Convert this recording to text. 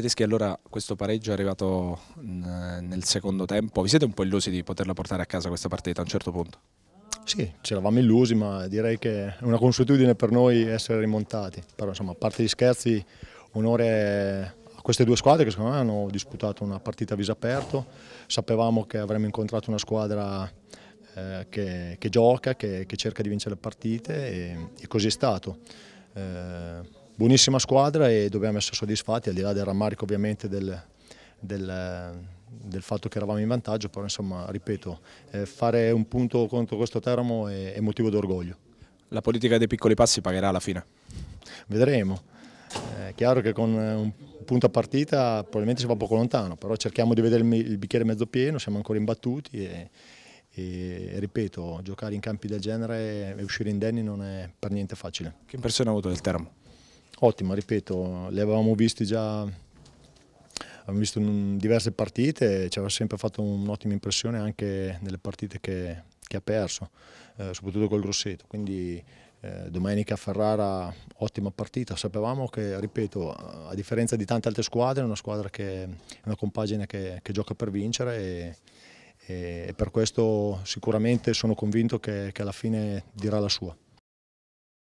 tedeschi allora questo pareggio è arrivato mm, nel secondo tempo, vi siete un po' illusi di poterla portare a casa questa partita a un certo punto? Sì, ci eravamo illusi ma direi che è una consuetudine per noi essere rimontati, però insomma a parte gli scherzi onore a queste due squadre che secondo me hanno disputato una partita a viso aperto, sapevamo che avremmo incontrato una squadra eh, che, che, gioca, che, che, cerca di vincere le partite e, e così è stato. Eh, buonissima squadra e dobbiamo essere soddisfatti, al di là del rammarico ovviamente del, del, del fatto che eravamo in vantaggio, però insomma, ripeto, eh, fare un punto contro questo Teramo è, è motivo d'orgoglio. La politica dei piccoli passi pagherà alla fine? Vedremo. È eh, chiaro che con eh, un punto a partita probabilmente si va poco lontano, però cerchiamo di vedere il bicchiere mezzo pieno, siamo ancora imbattuti e, e ripeto, giocare in campi del genere e uscire indenni non è per niente facile. Che impressione ha avuto del Teramo? ottima, ripeto, le avevamo visti già, avevamo visto in diverse partite, ci aveva sempre fatto un'ottima impressione anche nelle partite che, che ha perso, eh, soprattutto col Grosseto, quindi eh, domenica a Ferrara ottima partita, sapevamo che, ripeto, a differenza di tante altre squadre, è una squadra che è una compagine che, che gioca per vincere e, e per questo sicuramente sono convinto che, che alla fine dirà la sua.